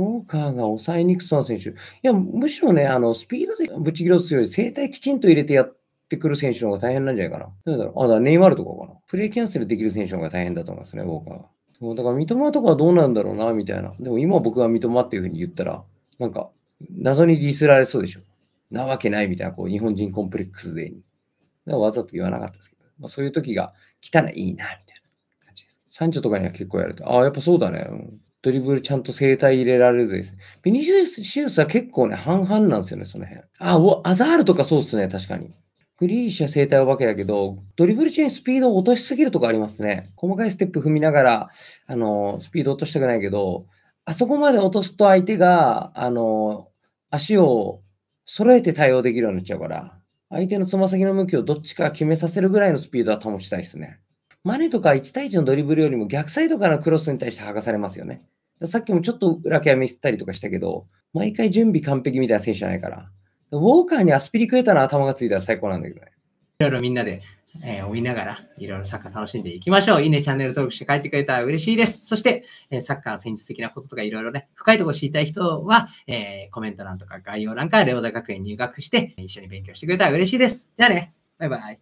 ウォーカーが抑えにくそうな選手。いや、むしろね、あの、スピードでぶち切ろすより、生体きちんと入れてやってくる選手の方が大変なんじゃないかな。だろあ、だネイマールとかかな。プレイキャンセルできる選手の方が大変だと思いますね、ウォーカーは。そう、だから三笘とかはどうなんだろうな、みたいな。でも今僕が三笘っていうふうに言ったら、なんか、謎にディスられそうでしょ。なわけないみたいな、こう、日本人コンプレックス勢に。わざと言わなかったですけど、まあ、そういう時が来たらいいな、みたいな。サンチョとかには結構やると。ああ、やっぱそうだね。ドリブルちゃんと生体入れられずです、ね。ビニシウスは結構ね、半々なんですよね、その辺。ああ、アザールとかそうっすね、確かに。グリーリッシュは生体お化けだけど、ドリブル中にスピードを落としすぎるとこありますね。細かいステップ踏みながら、あのー、スピード落としたくないけど、あそこまで落とすと相手が、あのー、足を揃えて対応できるようになっちゃうから、相手のつま先の向きをどっちか決めさせるぐらいのスピードは保ちたいですね。マネとか1対1のドリブルよりも逆サイドからクロスに対して剥がされますよね。さっきもちょっと裏ケアミスったりとかしたけど、毎回準備完璧みたいな選手じゃないから。ウォーカーにアスピリクエタの頭がついたら最高なんだけどね。いろいろみんなで、えー、追いながら、いろいろサッカー楽しんでいきましょう。いいね、チャンネル登録して帰ってくれたら嬉しいです。そして、えー、サッカー戦術的なこととかいろいろね、深いところ知りたい人は、えー、コメント欄とか概要欄からレオザ学園入学して、一緒に勉強してくれたら嬉しいです。じゃあね、バイバイ。